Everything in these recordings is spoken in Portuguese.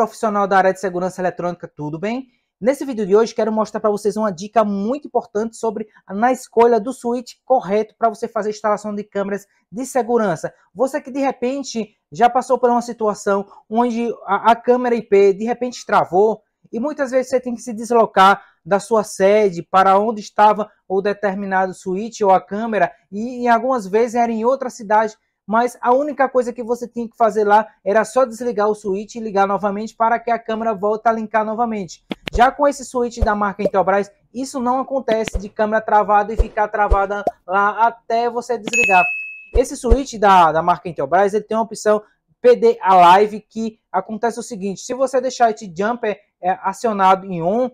profissional da área de segurança eletrônica, tudo bem? Nesse vídeo de hoje quero mostrar para vocês uma dica muito importante sobre na escolha do switch correto para você fazer a instalação de câmeras de segurança. Você que de repente já passou por uma situação onde a, a câmera IP de repente travou e muitas vezes você tem que se deslocar da sua sede para onde estava o determinado switch ou a câmera e, em algumas vezes era em outra cidade mas a única coisa que você tinha que fazer lá era só desligar o switch e ligar novamente para que a câmera volte a linkar novamente. Já com esse switch da marca Intelbras, isso não acontece de câmera travada e ficar travada lá até você desligar. Esse switch da, da marca Intelbras, ele tem uma opção PD live que acontece o seguinte, se você deixar esse jumper é, acionado em on,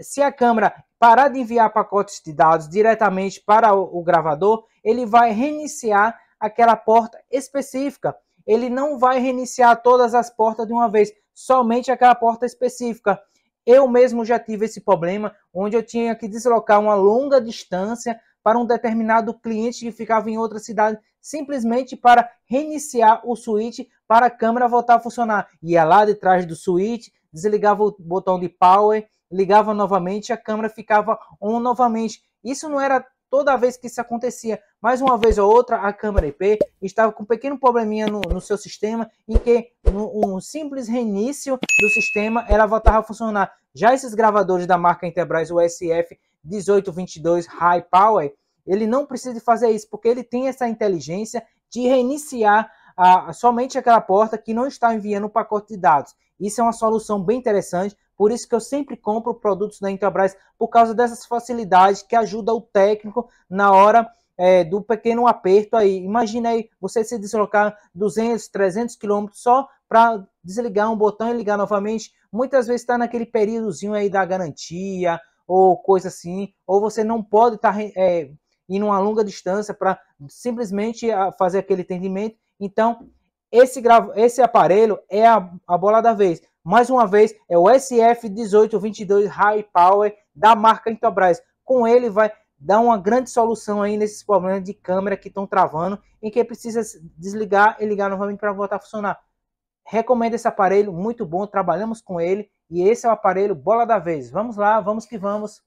se a câmera parar de enviar pacotes de dados diretamente para o, o gravador, ele vai reiniciar aquela porta específica. Ele não vai reiniciar todas as portas de uma vez, somente aquela porta específica. Eu mesmo já tive esse problema, onde eu tinha que deslocar uma longa distância para um determinado cliente que ficava em outra cidade, simplesmente para reiniciar o switch para a câmera voltar a funcionar. Ia lá de trás do switch, desligava o botão de power, ligava novamente, a câmera ficava on novamente. Isso não era toda vez que isso acontecia. Mais uma vez ou outra, a câmera IP estava com um pequeno probleminha no, no seu sistema, em que um, um, simples reinício do sistema ela voltava a funcionar. Já esses gravadores da marca Enterprise USF 1822 High Power, ele não precisa fazer isso, porque ele tem essa inteligência de reiniciar a, somente aquela porta que não está enviando o pacote de dados. Isso é uma solução bem interessante por isso que eu sempre compro produtos da Intelbras por causa dessas facilidades que ajuda o técnico na hora é, do pequeno aperto aí. Imagina aí você se deslocar 200, 300 quilômetros só para desligar um botão e ligar novamente. Muitas vezes está naquele períodozinho aí da garantia ou coisa assim, ou você não pode estar tá, é, indo uma longa distância para simplesmente ah, fazer aquele atendimento. Então, esse, esse aparelho é a, a bola da vez. Mais uma vez, é o SF1822 High Power da marca Intobras. Com ele vai dar uma grande solução aí nesses problemas de câmera que estão travando, em que precisa desligar e ligar novamente para voltar a funcionar. Recomendo esse aparelho, muito bom, trabalhamos com ele e esse é o aparelho bola da vez. Vamos lá, vamos que vamos.